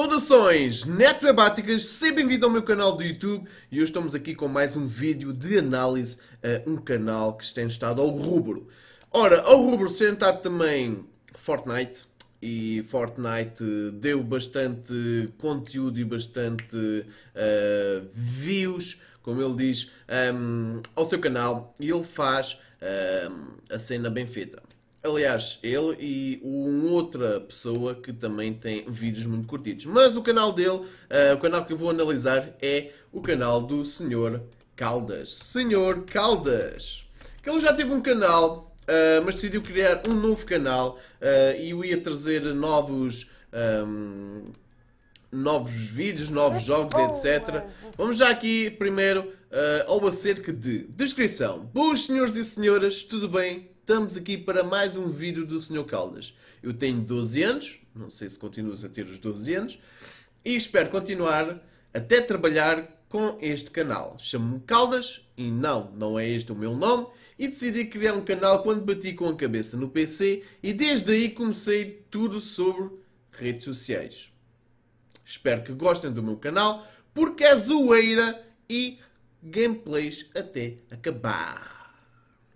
Saudações netoebáticas, seja bem-vindo ao meu canal do YouTube e hoje estamos aqui com mais um vídeo de análise a um canal que tem estado ao rubro. Ora, ao rubro tem estado também Fortnite e Fortnite deu bastante conteúdo e bastante uh, views, como ele diz, um, ehm, ao seu canal e ele faz um, ehm, a cena bem feita. Aliás, ele e uma outra pessoa que também tem vídeos muito curtidos. Mas o canal dele, uh, o canal que eu vou analisar é o canal do Senhor Caldas. Senhor Caldas! Que ele já teve um canal, uh, mas decidiu criar um novo canal uh, e eu ia trazer novos... Um, ehm, novos vídeos, novos jogos, etc. Vamos já aqui primeiro ao acerca de descrição. Boas senhores e senhoras, tudo bem? estamos aqui para mais um vídeo do Sr. Caldas. Eu tenho 12 anos, não sei se continuas a ter os 12 anos, e espero continuar até trabalhar com este canal. Chamo-me Caldas, e não, não é este o meu nome, e decidi criar um canal quando bati com a cabeça no PC, e desde aí comecei tudo sobre redes sociais. Espero que gostem do meu canal, porque é zoeira e gameplays até acabar.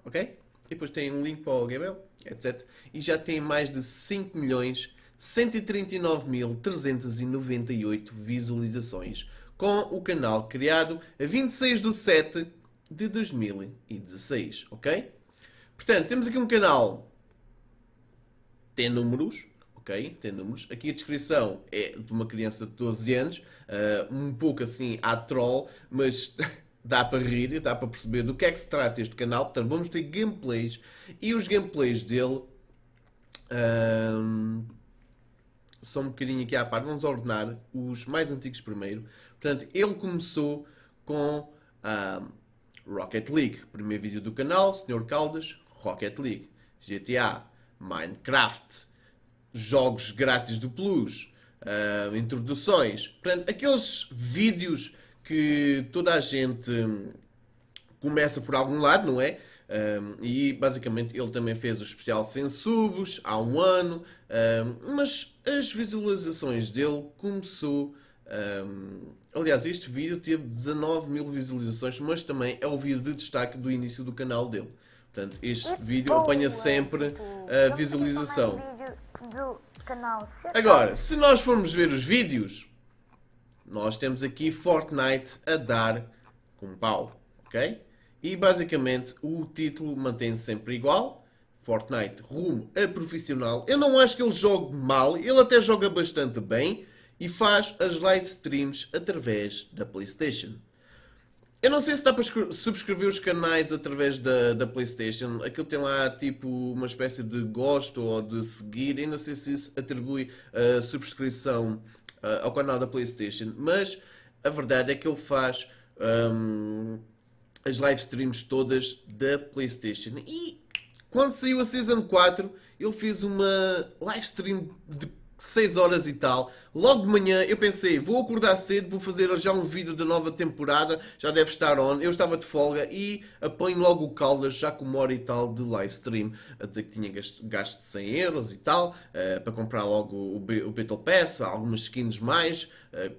Ok? depois tem um link para o Gmail, etc. E já tem mais de 5 milhões 139.398 visualizações com o canal criado a 26 de 7 de 2016, ok? Portanto, temos aqui um canal tem números, ok? Tem números. Aqui a descrição é de uma criança de 12 anos, uh, um pouco assim à troll, mas dá para rir e dá para perceber do que é que se trata este canal. Portanto, vamos ter gameplays e os gameplays dele. Um, só um bocadinho aqui à parte, vamos ordenar os mais antigos primeiro. Portanto, ele começou com um, Rocket League, primeiro vídeo do canal, Sr. Caldas, Rocket League, GTA, Minecraft, jogos grátis do Plus, uh, introduções. Portanto, aqueles vídeos que toda a gente começa por algum lado, não é? Um, e basicamente ele também fez o especial sem subs há um ano, um, mas as visualizações dele começou. Um, aliás, este vídeo teve 19 mil visualizações, mas também é o vídeo de destaque do início do canal dele. Portanto, este vídeo apanha é sempre a visualização. Agora, se nós formos ver os vídeos, nós temos aqui Fortnite a dar com pau, ok? E basicamente o título mantém-se sempre igual. Fortnite rumo a profissional. Eu não acho que ele jogue mal, ele até joga bastante bem e faz as live streams através da PlayStation. Eu não sei se dá para subscrever os canais através da, da PlayStation. Aquilo tem lá tipo uma espécie de gosto ou de seguir. Eu não sei se isso atribui a subscrição uh, ao canal da PlayStation, mas a verdade é que ele faz um, as live streams todas da PlayStation. E quando saiu a Season 4, ele fez uma live stream de 6 horas e tal. Logo de manhã eu pensei, vou acordar cedo, vou fazer já um vídeo da nova temporada, já deve estar on. Eu estava de folga e apanho logo o Caldas já com uma hora e tal de live stream, a dizer que tinha gasto, gasto 100 euros e tal, uh, para comprar logo o, o Battle Pass, algumas skins mais, uh,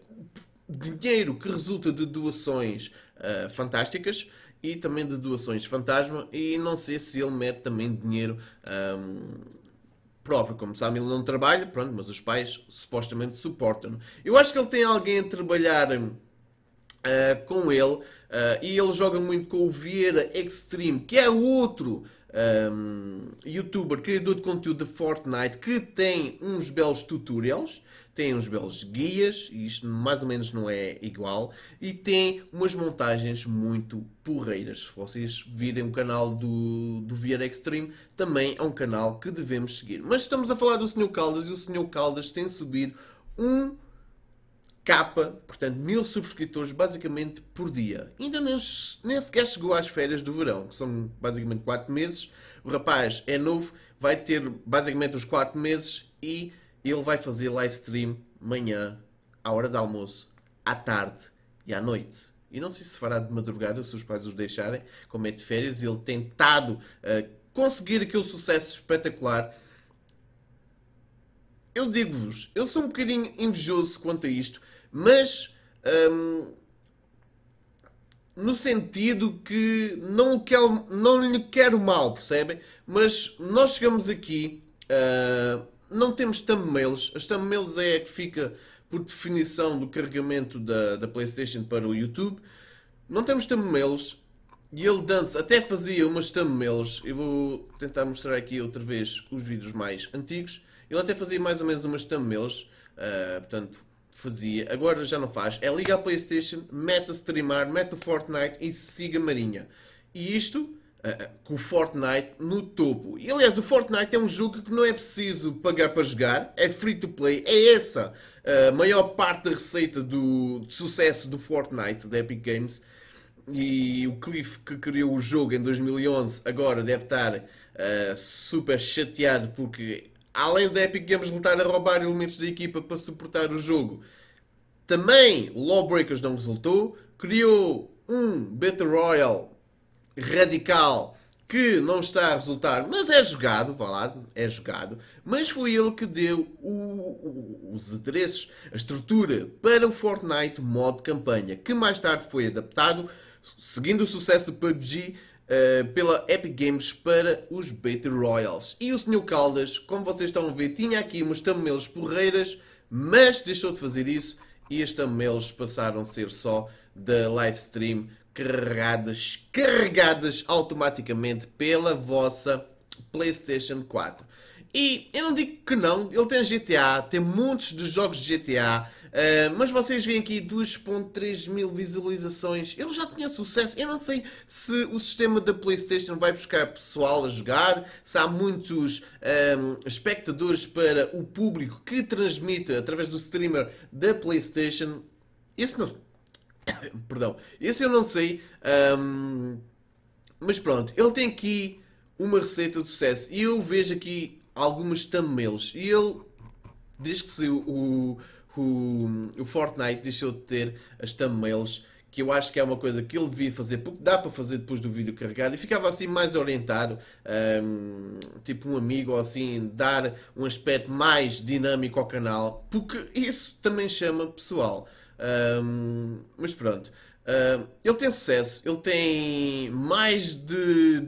dinheiro que resulta de doações uh, fantásticas e também de doações fantasma e não sei se ele mete também dinheiro um, ehm, próprio. Como sabe ele não trabalha, pronto, mas os pais supostamente suportam-no. Eu acho que ele tem alguém a trabalhar uh, com ele uh, e ele joga muito com o Vieira Extreme, que é outro. Um, youtuber, criador de conteúdo de Fortnite, que tem uns belos tutorials tem uns belos guias, e isto mais ou menos não é igual, e tem umas montagens muito porreiras. Se vocês virem o canal do, do VR Extreme, também é um canal que devemos seguir. Mas estamos a falar do Sr. Caldas, e o Sr. Caldas tem subido um capa, portanto, mil subscritores basicamente por dia. Ainda nem, nem sequer chegou às férias do verão, que são basicamente 4 meses. O rapaz é novo, vai ter basicamente os 4 meses e ele vai fazer live stream manhã, à hora de almoço, à tarde e à noite. E não sei se fará de madrugada, se os pais os deixarem, como é de férias, ele tem estado uh, eh, conseguir aquele sucesso espetacular. Eu digo-vos, eu sou um bocadinho invejoso quanto a isto, mas ehm, no sentido que não, quero, não lhe quero mal, percebem? Mas nós chegamos aqui. Uh, não temos thumbnails. As thumbnails é a que fica por definição do carregamento da, da PlayStation para o YouTube. Não temos thumbnails. E ele dança, até fazia umas thumbnails. Eu vou tentar mostrar aqui outra vez os vídeos mais antigos. Ele até fazia mais ou menos umas thumbnails. Uh, portanto, fazia. Agora já não faz. É liga a PlayStation, mete a streamar, mete o Fortnite e siga Marinha. E isto eh, eh, com o Fortnite no topo. E aliás, o Fortnite é um jogo que não é preciso pagar para jogar, é free to play, é essa a eh, maior parte da receita do, de sucesso do Fortnite, da Epic Games. E o Cliff que criou o jogo em 2011 agora deve estar uh, super chateado porque, além da Epic Games voltar a roubar elementos da equipa para suportar o jogo, também Lawbreakers não resultou. Criou um Battle Royale radical que não está a resultar, mas é jogado, vá lá, é jogado. Mas foi ele que deu o, o, os adereços, a estrutura para o Fortnite modo campanha, que mais tarde foi adaptado, seguindo o sucesso do PUBG, uh, eh, pela Epic Games para os Battle Royals. E o Sr. Caldas, como vocês estão a ver, tinha aqui umas thumbnails porreiras, mas deixou de fazer isso e as thumbnails passaram a ser só da live stream carregadas, carregadas automaticamente pela vossa PlayStation 4. E eu não digo que não, ele tem GTA, tem muitos dos jogos de GTA, uh, eh, mas vocês veem aqui 2.3 mil visualizações, ele já tinha sucesso. Eu não sei se o sistema da PlayStation vai buscar pessoal a jogar, se há muitos um, eh, espectadores para o público que transmite através do streamer da PlayStation. Isso não, Perdão. Esse eu não sei. Um, mas pronto, ele tem aqui uma receita de sucesso. E eu vejo aqui algumas thumbnails. E ele, desde que saiu o, o, o Fortnite, deixou de ter as thumbnails. Que eu acho que é uma coisa que ele devia fazer, porque dá para fazer depois do vídeo carregado. E ficava assim mais orientado, um, tipo um amigo ou assim, dar um aspecto mais dinâmico ao canal. Porque isso também chama pessoal. Um, mas pronto. ele tem sucesso, ele tem mais de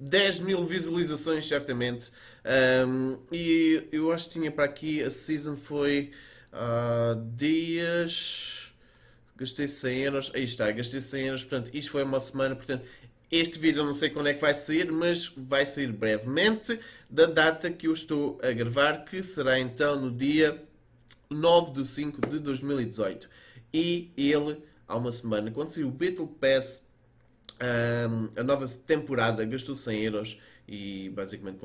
10 mil visualizações, certamente. Um, e eu acho que tinha para aqui a season foi há uh, dias. Gastei 100 euros, aí está, gastei 100 euros, portanto, isto foi uma semana, portanto, este vídeo eu não sei quando é que vai sair, mas vai sair brevemente da data que eu estou a gravar, que será então no dia 9 de 5 de 2018 e ele, há uma semana, quando saiu o Battle Pass, um, a nova temporada, gastou 100 euros e basicamente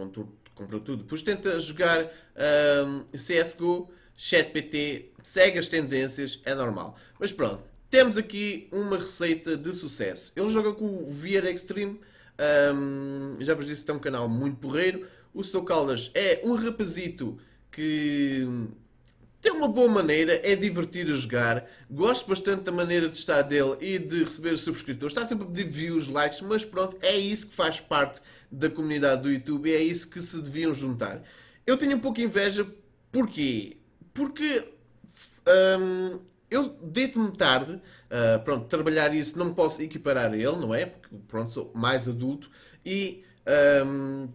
comprou, tudo. Pois tenta jogar um, CSGO, ChatPT, segue as tendências, é normal. Mas pronto, temos aqui uma receita de sucesso. Ele joga com o VR Extreme, um, já vos disse, tem um canal muito porreiro. O Stokalas é um rapazito que tem uma boa maneira, é divertido a jogar. Gosto bastante da maneira de estar dele e de receber os subscritores. Está sempre a pedir views, likes, mas pronto, é isso que faz parte da comunidade do YouTube e é isso que se deviam juntar. Eu tenho um pouco de inveja, porquê? Porque hum, eu deito-me tarde, uh, pronto, trabalhar isso não posso equiparar a ele, não é? Porque pronto, sou mais adulto e hum,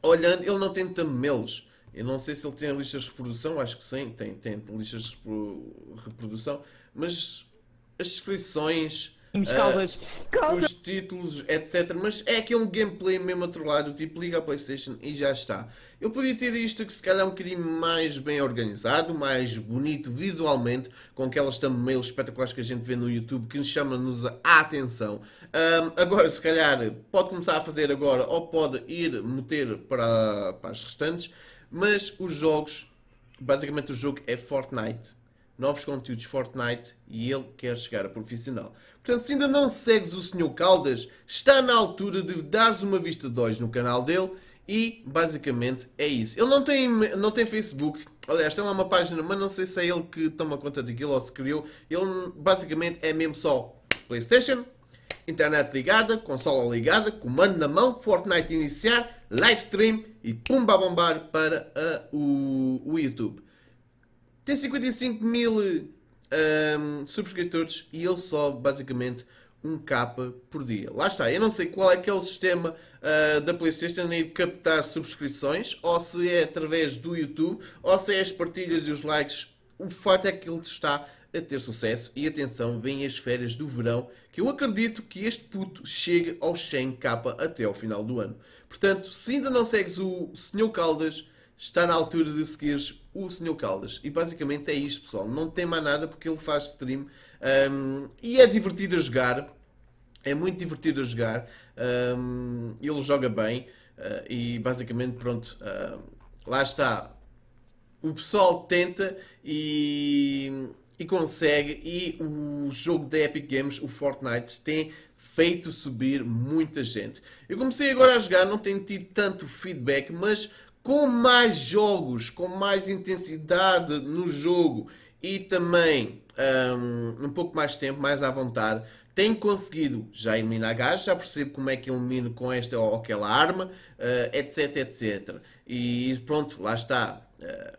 olhando, ele não tem tamelos. Eu não sei se ele tem listas de reprodução, acho que sim, tem, tem listas de reprodução, mas as descrições. Uh, Os títulos, etc. Mas é aquele gameplay mesmo atrolado, tipo liga a Playstation e já está. Eu podia ter isto que se calhar um bocadinho mais bem organizado, mais bonito visualmente, com aquelas thumbnails espetaculares que a gente vê no YouTube que chama-nos a atenção. Um, agora, se calhar, pode começar a fazer agora ou pode ir meter para, para as restantes. Mas os jogos, basicamente o jogo é Fortnite. Novos conteúdos Fortnite e ele quer chegar a profissional. Portanto, se ainda não segues o Sr. Caldas, está na altura de dares uma vista de olhos no canal dele e basicamente é isso. Ele não tem, não tem Facebook. Aliás, tem lá uma página, mas não sei se é ele que toma conta daquilo ou se criou. Ele basicamente é mesmo só Playstation, internet ligada, consola ligada, comando na mão, Fortnite iniciar, live stream e pumba a bombar para o, o, YouTube. Tem 55 mil um, subscritores e ele sobe basicamente um capa por dia. Lá está, eu não sei qual é que é o sistema uh, da PlayStation em captar subscrições, ou se é através do YouTube, ou se é as partilhas e os likes o fato é que ele está a ter sucesso e atenção, vêm as férias do verão, que eu acredito que este puto chegue ao 100k até ao final do ano. Portanto, se ainda não segues o Sr. Caldas, está na altura de seguires o Sr. Caldas. E basicamente é isto, pessoal. Não tem mais nada porque ele faz stream um, e é divertido a jogar. É muito divertido a jogar. Um, ele joga bem uh, e basicamente, pronto, uh, lá está o pessoal tenta e, e consegue. E o jogo da Epic Games, o Fortnite, tem feito subir muita gente. Eu comecei agora a jogar, não tenho tido tanto feedback, mas com mais jogos, com mais intensidade no jogo e também um, um pouco mais tempo, mais à vontade, tenho conseguido já eliminar gajos, já percebo como é que elimino com esta ou aquela arma, uh, etc, etc. E pronto, lá está. Eh,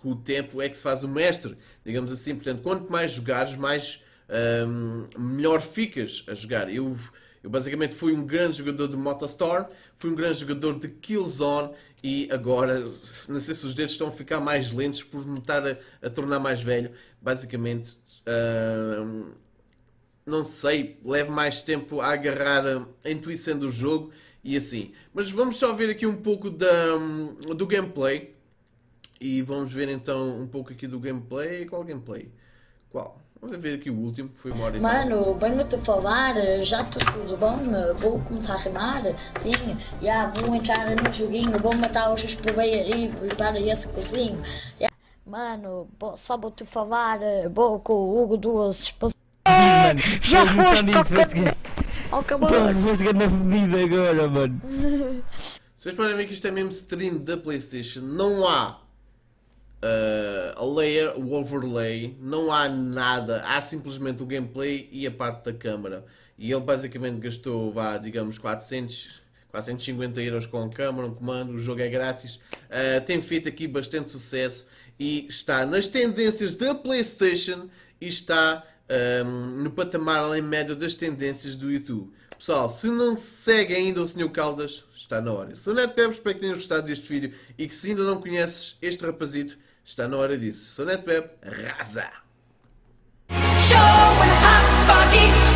que o tempo é que se faz o mestre, digamos assim. Portanto, quanto mais jogares, mais um, melhor ficas a jogar. Eu, eu basicamente fui um grande jogador de Motostorm, fui um grande jogador de Killzone e agora não sei se os dedos estão a ficar mais lentos por me estar a, a tornar mais velho. Basicamente, hum, não sei, levo mais tempo a agarrar a intuição do jogo e assim. Mas vamos só ver aqui um pouco da, hum, do gameplay. E vamos ver então um pouco aqui do gameplay. Qual gameplay? Qual? Vamos ver aqui o último, que foi uma hora Mano, venho-te falar, já tudo bom, vou começar a rimar, sim, já vou entrar no joguinho, vou matar os espoveiros para esse cozinho. Já. Mano, só vou-te falar, eh, vou com o Hugo duas Mano, eh, já foste ao cabelo. Estamos a na então, bebida agora, mano. Vocês podem ver que isto é mesmo stream da Playstation, não há uh, a layer, o overlay, não há nada, há simplesmente o gameplay e a parte da câmera. E ele basicamente gastou, vá, digamos, 400, 450 euros com a câmera, um comando, o jogo é grátis. Uh, tem feito aqui bastante sucesso e está nas tendências da PlayStation e está um, ehm, no patamar em médio das tendências do YouTube. Pessoal, se não segue ainda o Sr. Caldas, está na hora. Sou não espero que tenhas gostado deste vídeo e que se ainda não conheces este rapazito, está na hora disso. Sou Neto Pep, arrasa! Show